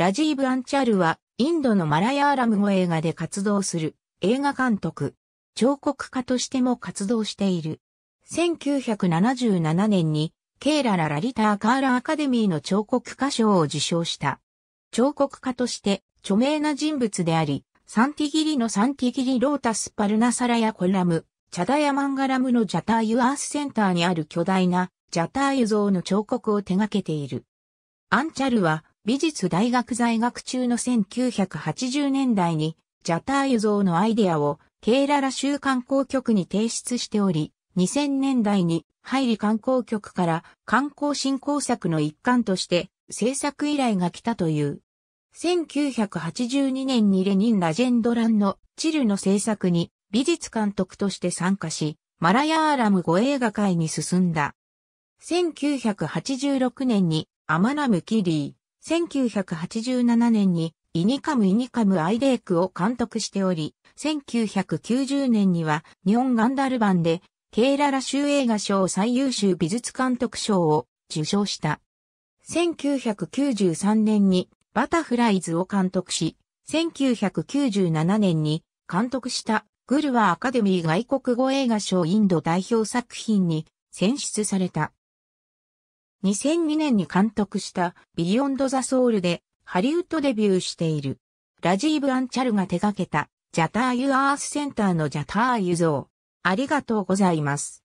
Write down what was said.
ラジーブ・アンチャルは、インドのマラヤーラム語映画で活動する映画監督、彫刻家としても活動している。1977年に、ケーララ・ラリター・カーラ・アカデミーの彫刻家賞を受賞した。彫刻家として著名な人物であり、サンティギリのサンティギリ・ロータス・パルナサラヤ・コラム、チャダヤマンガラムのジャターユ・アースセンターにある巨大なジャターユ像の彫刻を手掛けている。アンチャルは、美術大学在学中の1980年代に、ジャターユ像のアイデアを、ケーララ州観光局に提出しており、2000年代に、ハイリ観光局から観光振興策の一環として、制作依頼が来たという。1982年にレニン・ラジェンドランのチルの制作に美術監督として参加し、マラヤーラム語映画界に進んだ。1986年にアマナム・キリー、1987年にイニカムイニカムアイデークを監督しており、1990年には日本ガンダル版でケーララ州映画賞最優秀美術監督賞を受賞した。1993年にバタフライズを監督し、1997年に監督したグルワアカデミー外国語映画賞インド代表作品に選出された。2002年に監督したビヨンド・ザ・ソウルでハリウッドデビューしている。ラジーブ・アンチャルが手掛けたジャターユ・アースセンターのジャターユ像。ありがとうございます。